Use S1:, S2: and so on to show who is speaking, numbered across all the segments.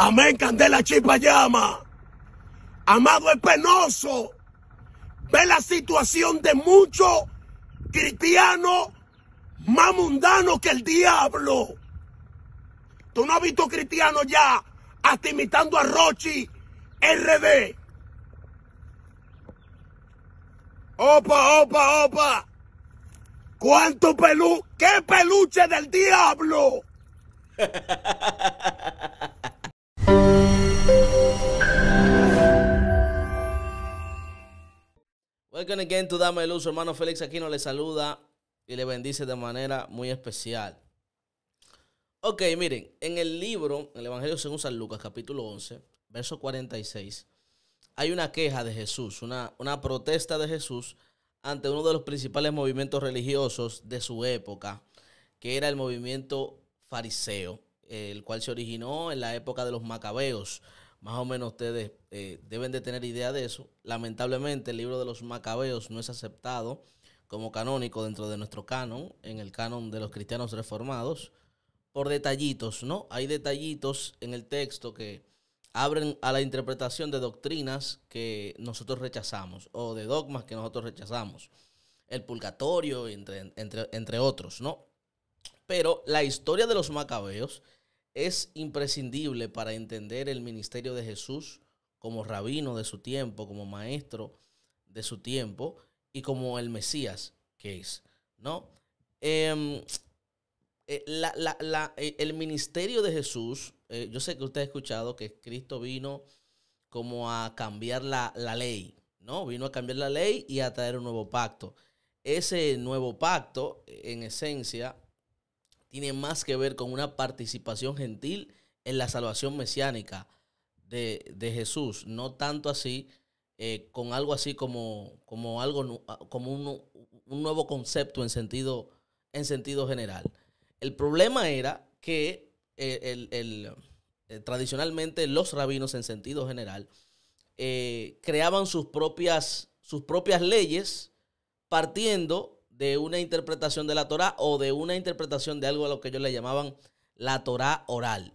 S1: Amén, Candela Chipayama. Llama. Amado, es penoso Ve la situación de muchos cristianos más mundanos que el diablo. Tú no has visto cristianos ya hasta imitando a Rochi RD. Opa, opa, opa. ¿Cuánto pelu? ¿Qué peluche del diablo? Welcome again to Dame Luz. hermano Félix Aquino le saluda y le bendice de manera muy especial. Ok, miren, en el libro, en el Evangelio según San Lucas, capítulo 11, verso 46, hay una queja de Jesús, una, una protesta de Jesús ante uno de los principales movimientos religiosos de su época, que era el movimiento fariseo, el cual se originó en la época de los macabeos, más o menos ustedes eh, deben de tener idea de eso. Lamentablemente el libro de los macabeos no es aceptado como canónico dentro de nuestro canon, en el canon de los cristianos reformados, por detallitos, ¿no? Hay detallitos en el texto que abren a la interpretación de doctrinas que nosotros rechazamos o de dogmas que nosotros rechazamos. El purgatorio, entre, entre, entre otros, ¿no? Pero la historia de los macabeos es imprescindible para entender el ministerio de Jesús como rabino de su tiempo, como maestro de su tiempo y como el Mesías que es, ¿no? Em, eh, eh, el ministerio de Jesús, eh, yo sé que usted ha escuchado que Cristo vino como a cambiar la, ley, ¿no? Vino a cambiar la ley y a traer un nuevo pacto. Ese nuevo pacto, en esencia, tiene más que ver con una participación gentil en la salvación mesiánica de, Jesús, no tanto así eh, con algo así como, como, algo, ah, como un, nuevo concepto en sentido, en sentido general. El problema era que eh, eh, tradicionalmente los rabinos en sentido general creaban sus propias, sus propias leyes partiendo de una interpretación de la Torá o de una interpretación de algo a lo que ellos le llamaban la Torá oral.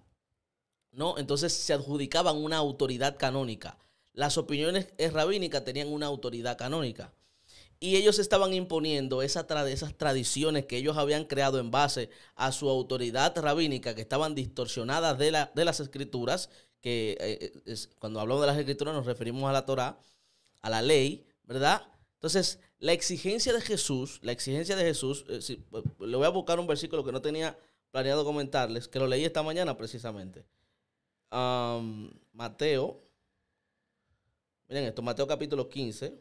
S1: ¿No? Entonces se adjudicaban una autoridad canónica. Las opiniones eh, rabínicas tenían una autoridad canónica. Y ellos estaban imponiendo esas tradiciones que ellos habían creado en base a su autoridad rabínica, que estaban distorsionadas de, las escrituras, que eh, eh, cuando hablamos de las escrituras nos referimos a la Torá, a la ley, ¿verdad? Entonces, la exigencia de Jesús, la exigencia de Jesús, eh, eh, le voy a buscar un versículo que no tenía planeado comentarles, que lo leí esta mañana precisamente. Mateo, miren esto, Mateo capítulo 15,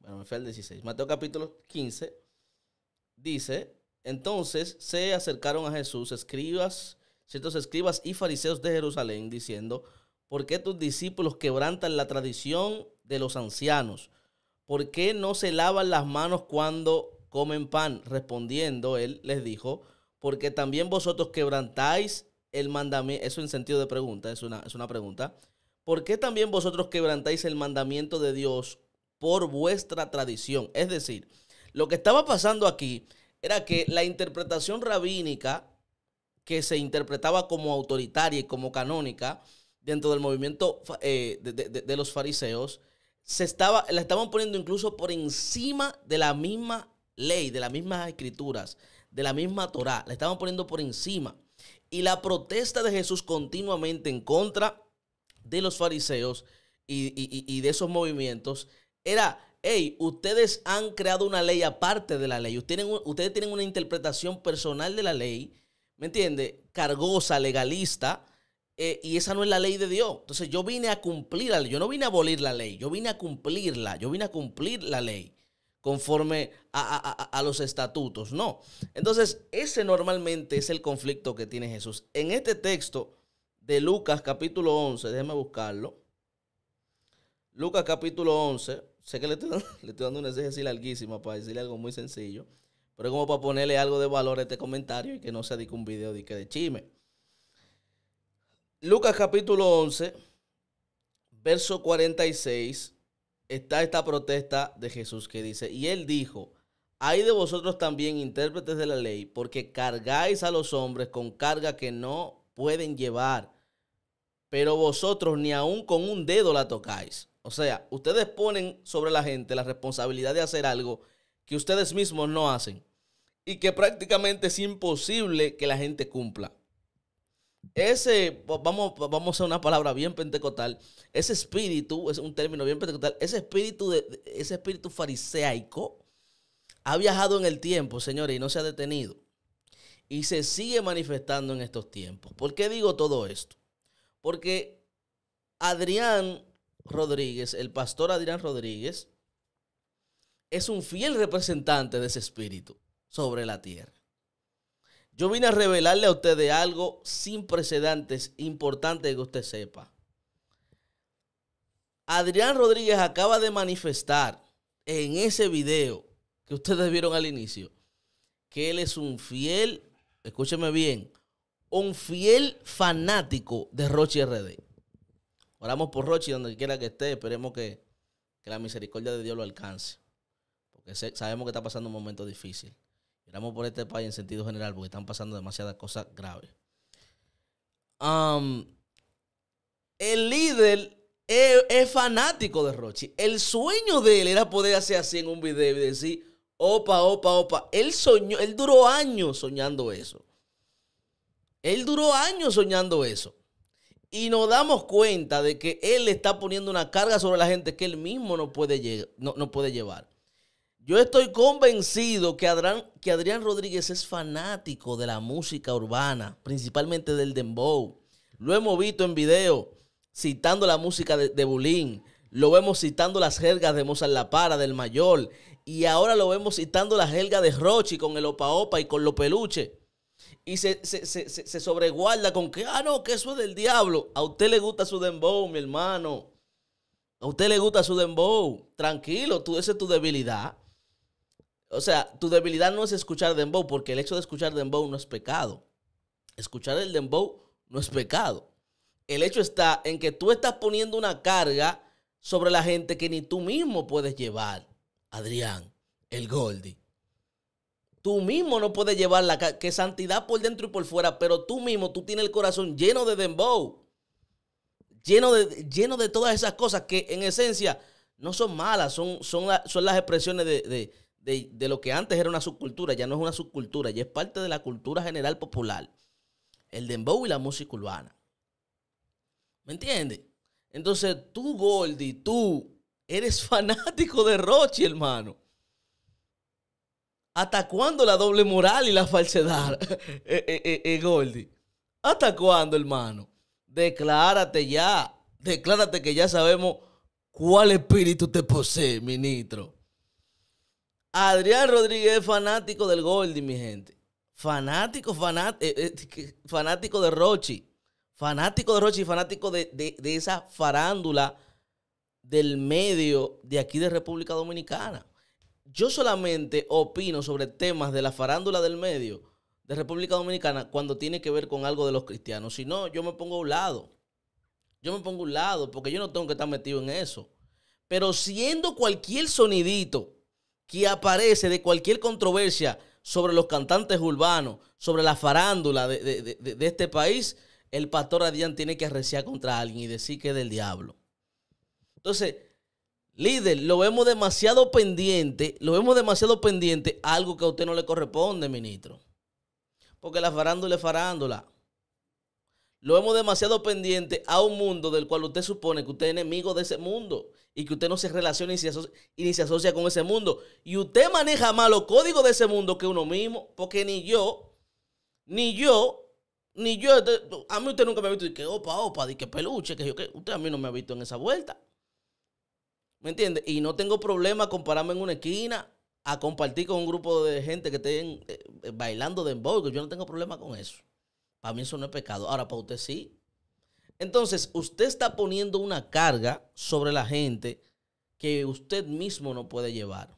S1: bueno, me fue el 16, Mateo capítulo 15, dice, entonces se acercaron a Jesús escribas, ciertos escribas y fariseos de Jerusalén, diciendo, ¿por qué tus discípulos quebrantan la tradición de los ancianos? ¿por qué no se lavan las manos cuando comen pan? Respondiendo, él les dijo, porque también vosotros quebrantáis el mandamiento, eso en sentido de pregunta, es una, es una pregunta, ¿por qué también vosotros quebrantáis el mandamiento de Dios por vuestra tradición? Es decir, lo que estaba pasando aquí era que la interpretación rabínica que se interpretaba como autoritaria y como canónica dentro del movimiento eh, de, los fariseos, se estaba, la estaban poniendo incluso por encima de la misma ley, de las mismas escrituras, de la misma Torá, la estaban poniendo por encima. Y la protesta de Jesús continuamente en contra de los fariseos y, de esos movimientos era, hey, ustedes han creado una ley aparte de la ley, ustedes tienen, ustedes tienen una interpretación personal de la ley, ¿me entiende? Cargosa, legalista, eh, y esa no es la ley de Dios. Entonces yo vine a cumplir la Yo no vine a abolir la ley. Yo vine a cumplirla. Yo vine a cumplir la ley conforme a, los estatutos. No. Entonces, ese normalmente es el conflicto que tiene Jesús. En este texto de Lucas capítulo 11, déjeme buscarlo. Lucas capítulo 11, sé que le estoy, dando una exigencia larguísima para decirle algo muy sencillo, pero es como para ponerle algo de valor a este comentario y que no sea de un video de que de chime. Lucas capítulo 11, verso 46, está esta protesta de Jesús que dice, y él dijo, hay de vosotros también intérpretes de la ley, porque cargáis a los hombres con carga que no pueden llevar, pero vosotros ni aun con un dedo la tocáis. O sea, ustedes ponen sobre la gente la responsabilidad de hacer algo que ustedes mismos no hacen y que prácticamente es imposible que la gente cumpla ese, vamos, vamos a una palabra bien pentecostal, ese espíritu, es un término bien pentecostal, ese espíritu, de, ese espíritu fariseico ha viajado en el tiempo, señores, y no se ha detenido. Y se sigue manifestando en estos tiempos. ¿Por qué digo todo esto? Porque Adrián Rodríguez, el pastor Adrián Rodríguez, es un fiel representante de ese espíritu sobre la tierra. Yo vine a revelarle a ustedes algo sin precedentes, importante que usted sepa. Adrián Rodríguez acaba de manifestar en ese video que ustedes vieron al inicio que él es un fiel, escúcheme bien, un fiel fanático de Rochi RD. Oramos por Rochi donde quiera que esté, esperemos que, que la misericordia de Dios lo alcance, porque sabemos que está pasando un momento difícil. Miramos por este país en sentido general porque están pasando demasiadas cosas graves. el líder es, fanático de Rochi. El sueño de él era poder hacer así en un video y decir, opa, opa, opa. Él duró años soñando eso. Él duró años soñando eso. Y nos damos cuenta de que él está poniendo una carga sobre la gente que él mismo no puede, no, no puede llevar. Yo estoy convencido que Adrián, Rodríguez es fanático de la música urbana, principalmente del dembow. Lo hemos visto en video citando la música de, Bulín. Lo vemos citando las jergas de Mozart La Para, del Mayor. Y ahora lo vemos citando las jerga de Rochi con el Opa Opa y con los peluches. Y se, sobreguarda con que, ah, no, que eso es del diablo. A usted le gusta su dembow, mi hermano. A usted le gusta su dembow. Tranquilo, tú, esa es tu debilidad. O sea, tu debilidad no es escuchar dembow, porque el hecho de escuchar dembow no es pecado. Escuchar el dembow no es pecado. El hecho está en que tú estás poniendo una carga sobre la gente que ni tú mismo puedes llevar. Adrián, el Goldie. Tú mismo no puedes llevar la carga, que santidad por dentro y por fuera, pero tú mismo, tú tienes el corazón lleno de dembow. Lleno de, lleno de todas esas cosas que en esencia no son malas, son, son, son las expresiones de de, lo que antes era una subcultura, ya no es una subcultura, ya es parte de la cultura general popular. El dembow y la música urbana. ¿Me entiendes? Entonces tú, Goldie, tú eres fanático de Rochi, hermano. ¿Hasta cuándo la doble moral y la falsedad, eh, eh, eh, eh ¿Hasta cuándo, hermano? Declárate ya. Declárate que ya sabemos cuál espíritu te posee, ministro. Adrián Rodríguez fanático del Goldie, mi gente. Fanático, eh, eh, fanático de Rochi. Fanático de Rochi, fanático de, de esa farándula del medio de aquí de República Dominicana. Yo solamente opino sobre temas de la farándula del medio de República Dominicana cuando tiene que ver con algo de los cristianos. Si no, yo me pongo a un lado. Yo me pongo a un lado porque yo no tengo que estar metido en eso. Pero siendo cualquier sonidito que aparece de cualquier controversia sobre los cantantes urbanos, sobre la farándula de, este país, el pastor Adrián tiene que arreciar contra alguien y decir que es del diablo. Entonces, líder, lo vemos demasiado pendiente, lo vemos demasiado pendiente algo que a usted no le corresponde, ministro. Porque la farándula es farándula lo vemos demasiado pendiente a un mundo del cual usted supone que usted es enemigo de ese mundo y que usted no se relaciona y, ni se asocia con ese mundo. Y usted maneja más los códigos de ese mundo que uno mismo, porque ni yo, ni yo, ni yo, a mí usted nunca me ha visto y que opa, opa, y que peluche, que yo que usted a mí no me ha visto en esa vuelta. ¿Me entiende? Y no tengo problema compararme en una esquina a compartir con un grupo de gente que estén eh, bailando de embolgo. yo no tengo problema con eso. A mí eso no es pecado. Ahora, para usted sí. Entonces, usted está poniendo una carga sobre la gente que usted mismo no puede llevar.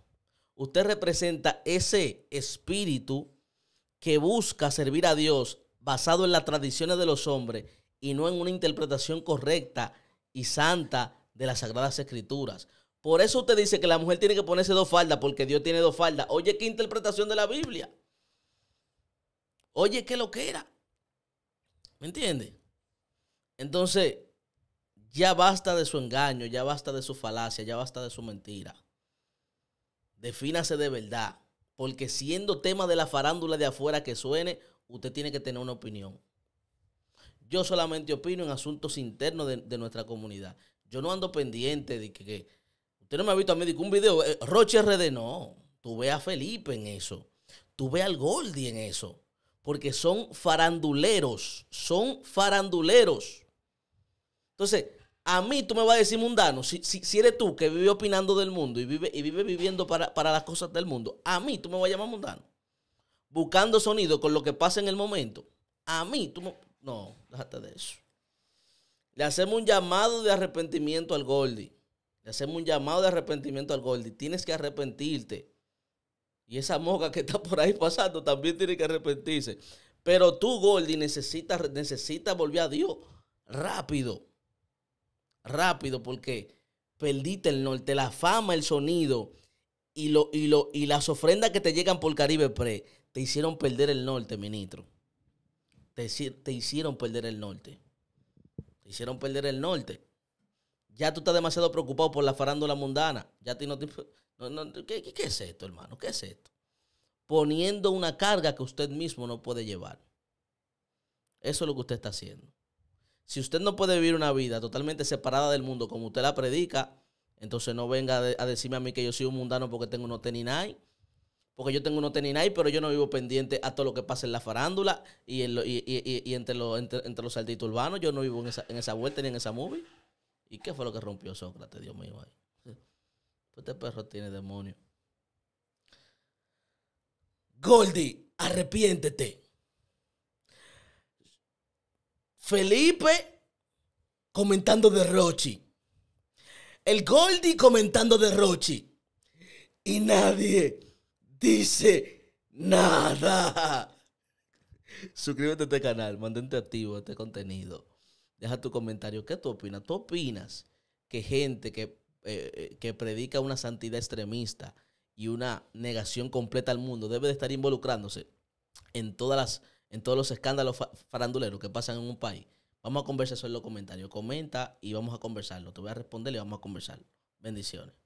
S1: Usted representa ese espíritu que busca servir a Dios basado en las tradiciones de los hombres y no en una interpretación correcta y santa de las Sagradas Escrituras. Por eso usted dice que la mujer tiene que ponerse dos faldas porque Dios tiene dos faldas. Oye, qué interpretación de la Biblia. Oye, qué lo que era. ¿Me entiendes? Entonces, ya basta de su engaño, ya basta de su falacia, ya basta de su mentira. Defínase de verdad. Porque siendo tema de la farándula de afuera que suene, usted tiene que tener una opinión. Yo solamente opino en asuntos internos de, nuestra comunidad. Yo no ando pendiente de que, usted no me ha visto a mí de un video, eh, Roche RD, no. Tú ve a Felipe en eso. Tú ve al Goldie en eso porque son faranduleros, son faranduleros. Entonces, a mí tú me vas a decir mundano, si, si, eres tú que vive opinando del mundo y vive, y vive viviendo para, para, las cosas del mundo, a mí tú me vas a llamar mundano. Buscando sonido con lo que pasa en el momento. A mí tú me... No, déjate de eso. Le hacemos un llamado de arrepentimiento al Goldie. Le hacemos un llamado de arrepentimiento al Goldie. Tienes que arrepentirte. Y esa moca que está por ahí pasando también tiene que arrepentirse. Pero tú, goldie necesitas necesita volver a Dios rápido. Rápido, porque perdiste el norte, la fama, el sonido y, lo, y, y las ofrendas que te llegan por Caribe Pre te hicieron perder el norte, ministro. Te, te hicieron perder el norte. Te hicieron perder el norte. Ya tú estás demasiado preocupado por la farándula mundana. Ya, ti no ¿qué, es esto, hermano? ¿Qué es esto? Poniendo una carga que usted mismo no puede llevar. Eso es lo que usted está haciendo. Si usted no puede vivir una vida totalmente separada del mundo como usted la predica, entonces no venga a decirme a mí que yo soy un mundano porque tengo un teninay. Porque yo tengo un teninay, pero yo no vivo pendiente a todo lo que pasa en la farándula y, entre, entre, los saltitos urbanos. Yo no vivo en esa, vuelta ni en esa movie. ¿Y qué fue lo que rompió Sócrates, Dios mío? Ahí? este perro tiene demonio. Goldie, arrepiéntete. Felipe comentando de Rochi. El Goldie comentando de Rochi. Y nadie dice nada. Suscríbete a este canal, mantente activo a este contenido. Deja tu comentario. ¿Qué tú opinas? ¿Tú opinas que gente que eh, eh, que predica una santidad extremista y una negación completa al mundo debe de estar involucrándose en, todas las, en todos los escándalos faranduleros que pasan en un país. Vamos a conversar sobre los comentarios. Comenta y vamos a conversarlo. Te voy a responder y vamos a conversar Bendiciones.